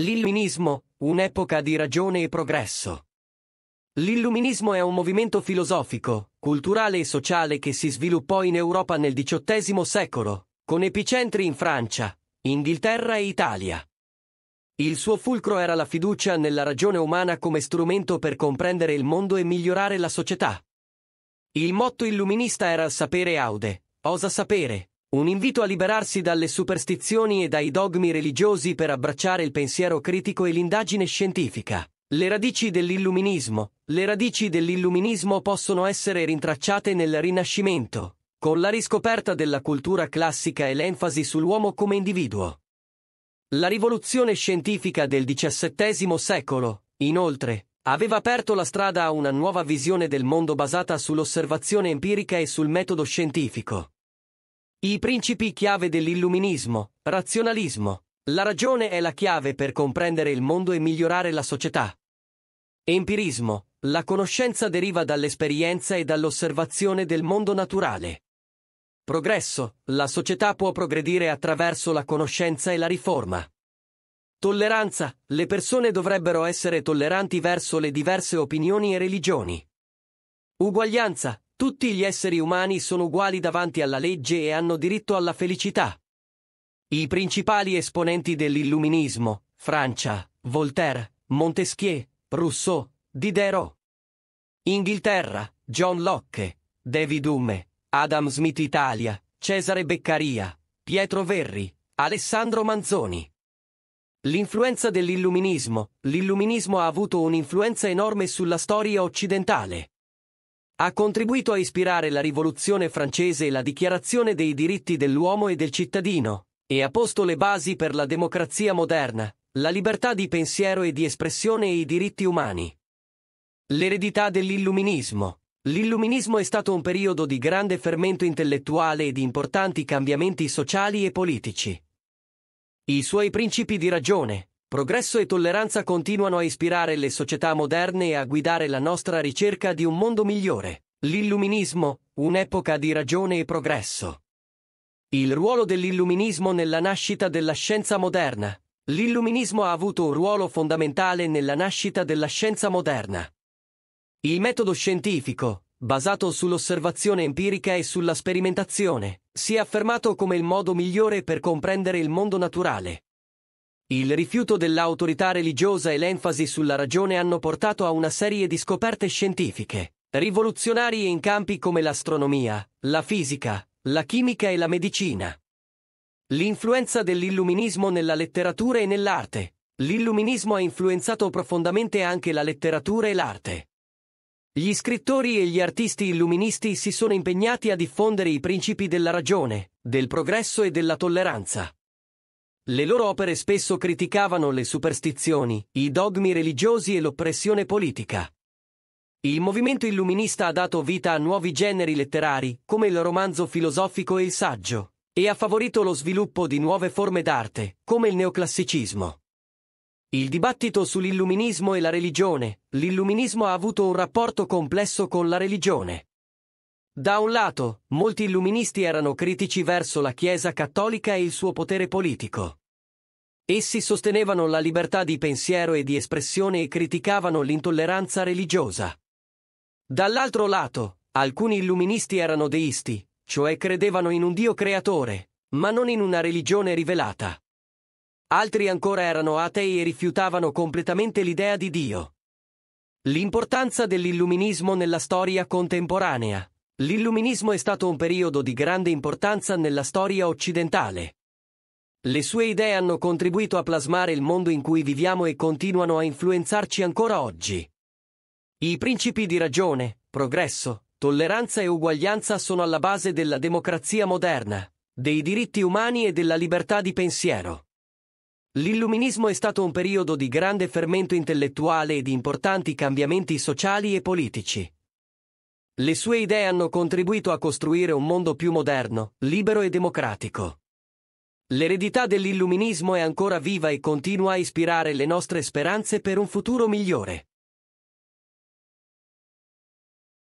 L'illuminismo, un'epoca di ragione e progresso. L'illuminismo è un movimento filosofico, culturale e sociale che si sviluppò in Europa nel XVIII secolo, con epicentri in Francia, Inghilterra e Italia. Il suo fulcro era la fiducia nella ragione umana come strumento per comprendere il mondo e migliorare la società. Il motto illuminista era sapere aude, osa sapere, un invito a liberarsi dalle superstizioni e dai dogmi religiosi per abbracciare il pensiero critico e l'indagine scientifica. Le radici dell'illuminismo. Le radici dell'illuminismo possono essere rintracciate nel Rinascimento, con la riscoperta della cultura classica e l'enfasi sull'uomo come individuo. La rivoluzione scientifica del XVII secolo, inoltre, aveva aperto la strada a una nuova visione del mondo basata sull'osservazione empirica e sul metodo scientifico. I principi chiave dell'illuminismo, razionalismo. La ragione è la chiave per comprendere il mondo e migliorare la società. Empirismo. La conoscenza deriva dall'esperienza e dall'osservazione del mondo naturale. Progresso. La società può progredire attraverso la conoscenza e la riforma. Tolleranza. Le persone dovrebbero essere tolleranti verso le diverse opinioni e religioni. Uguaglianza. Tutti gli esseri umani sono uguali davanti alla legge e hanno diritto alla felicità. I principali esponenti dell'illuminismo, Francia, Voltaire, Montesquieu, Rousseau, Diderot. Inghilterra, John Locke, David Hume, Adam Smith Italia, Cesare Beccaria, Pietro Verri, Alessandro Manzoni. L'influenza dell'illuminismo. L'illuminismo ha avuto un'influenza enorme sulla storia occidentale ha contribuito a ispirare la rivoluzione francese e la dichiarazione dei diritti dell'uomo e del cittadino, e ha posto le basi per la democrazia moderna, la libertà di pensiero e di espressione e i diritti umani. L'eredità dell'illuminismo. L'illuminismo è stato un periodo di grande fermento intellettuale e di importanti cambiamenti sociali e politici. I suoi principi di ragione, Progresso e tolleranza continuano a ispirare le società moderne e a guidare la nostra ricerca di un mondo migliore. L'illuminismo, un'epoca di ragione e progresso. Il ruolo dell'illuminismo nella nascita della scienza moderna. L'illuminismo ha avuto un ruolo fondamentale nella nascita della scienza moderna. Il metodo scientifico, basato sull'osservazione empirica e sulla sperimentazione, si è affermato come il modo migliore per comprendere il mondo naturale. Il rifiuto dell'autorità religiosa e l'enfasi sulla ragione hanno portato a una serie di scoperte scientifiche, rivoluzionarie in campi come l'astronomia, la fisica, la chimica e la medicina. L'influenza dell'illuminismo nella letteratura e nell'arte. L'illuminismo ha influenzato profondamente anche la letteratura e l'arte. Gli scrittori e gli artisti illuministi si sono impegnati a diffondere i principi della ragione, del progresso e della tolleranza. Le loro opere spesso criticavano le superstizioni, i dogmi religiosi e l'oppressione politica. Il movimento illuminista ha dato vita a nuovi generi letterari, come il romanzo filosofico e il saggio, e ha favorito lo sviluppo di nuove forme d'arte, come il neoclassicismo. Il dibattito sull'illuminismo e la religione, l'illuminismo ha avuto un rapporto complesso con la religione. Da un lato, molti illuministi erano critici verso la Chiesa cattolica e il suo potere politico. Essi sostenevano la libertà di pensiero e di espressione e criticavano l'intolleranza religiosa. Dall'altro lato, alcuni illuministi erano deisti, cioè credevano in un Dio creatore, ma non in una religione rivelata. Altri ancora erano atei e rifiutavano completamente l'idea di Dio. L'importanza dell'illuminismo nella storia contemporanea. L'illuminismo è stato un periodo di grande importanza nella storia occidentale. Le sue idee hanno contribuito a plasmare il mondo in cui viviamo e continuano a influenzarci ancora oggi. I principi di ragione, progresso, tolleranza e uguaglianza sono alla base della democrazia moderna, dei diritti umani e della libertà di pensiero. L'illuminismo è stato un periodo di grande fermento intellettuale e di importanti cambiamenti sociali e politici. Le sue idee hanno contribuito a costruire un mondo più moderno, libero e democratico. L'eredità dell'illuminismo è ancora viva e continua a ispirare le nostre speranze per un futuro migliore.